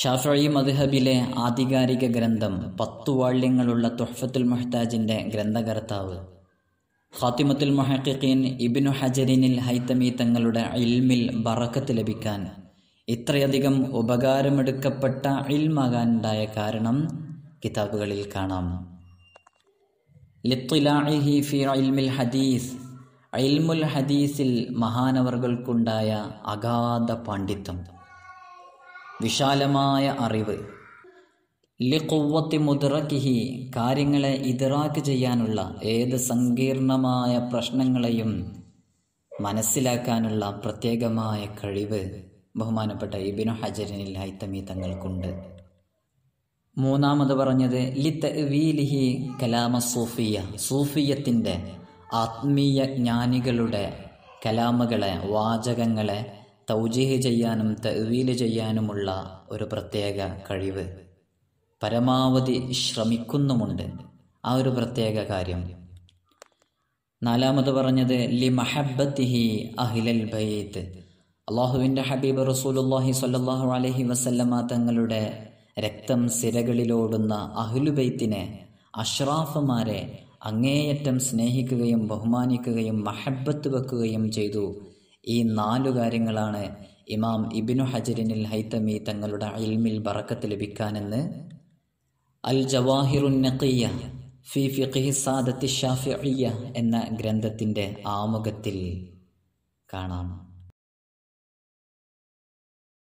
ഷാഫി മദ്ഹബിലെ ആധികാരിക ഗ്രന്ഥം പത്തു വാള്യങ്ങളുള്ള തുഹഫത്തുൽ മൊഹ്താജിൻ്റെ ഗ്രന്ഥകർത്താവ് ഖാത്തിമത്തുൽ മൊഹക്കീൻ ഇബിനു ഹജരിനിൽ ഹൈത്തമി തങ്ങളുടെ ഇൽമിൽ ബറക്കത്ത് ലഭിക്കാൻ ഇത്രയധികം ഉപകാരമെടുക്കപ്പെട്ട ഇൽമാകാനുണ്ടായ കാരണം കിതാബുകളിൽ കാണാം ലിത്തുലാഹി ഫി ഇൽമിൽ ഹദീസ് ഇൽമുൽ ഹദീസിൽ മഹാനവർകൾക്കുണ്ടായ അഗാധ പാണ്ഡിത്യം വിശാലമായ അറിവ് ലിഖുവത്തി മുദ്രക്കിഹി കാര്യങ്ങളെ ഇതിറാക്ക് ചെയ്യാനുള്ള ഏത് സങ്കീർണമായ പ്രശ്നങ്ങളെയും മനസ്സിലാക്കാനുള്ള പ്രത്യേകമായ കഴിവ് ബഹുമാനപ്പെട്ട ഇബിനു ഹജറിനിൽ ഹൈത്തമി തങ്ങൾക്കുണ്ട് മൂന്നാമത് പറഞ്ഞത് ലിത്ത് വീലിഹി കലാമ സൂഫിയ സൂഫിയത്തിൻ്റെ ആത്മീയ ജ്ഞാനികളുടെ കലാമകളെ വാചകങ്ങളെ തൗജീഹ് ചെയ്യാനും തഹ്വീൽ ചെയ്യാനുമുള്ള ഒരു പ്രത്യേക കഴിവ് പരമാവധി ശ്രമിക്കുന്നുമുണ്ട് ആ ഒരു പ്രത്യേക കാര്യം നാലാമത് പറഞ്ഞത് ലി മഹബത്തിഹി അഹിലൽ ബൈത്ത് അള്ളാഹുവിൻ്റെ ഹബീബ് റസൂലുല്ലാഹി സ്വല്ലല്ലാഹു അലഹി വസല്ലമ തങ്ങളുടെ രക്തം സിരകളിലോടുന്ന ബൈത്തിനെ അഷ്റാഫുമാരെ അങ്ങേയറ്റം സ്നേഹിക്കുകയും ബഹുമാനിക്കുകയും മഹബത്ത് വെക്കുകയും ചെയ്തു ഈ നാലു കാര്യങ്ങളാണ് ഇമാം ഇബിനു ഹജറിനിൽ ഹൈത്തമി തങ്ങളുടെ ഇൽമിൽ ബറക്കത്ത് ലഭിക്കാനെന്ന് അൽ ജവാഹിറു നഖിയ ഫി ഫിഖി സാദത്തി ഷാഫിയ എന്ന ഗ്രന്ഥത്തിൻ്റെ ആമുഖത്തിൽ കാണാം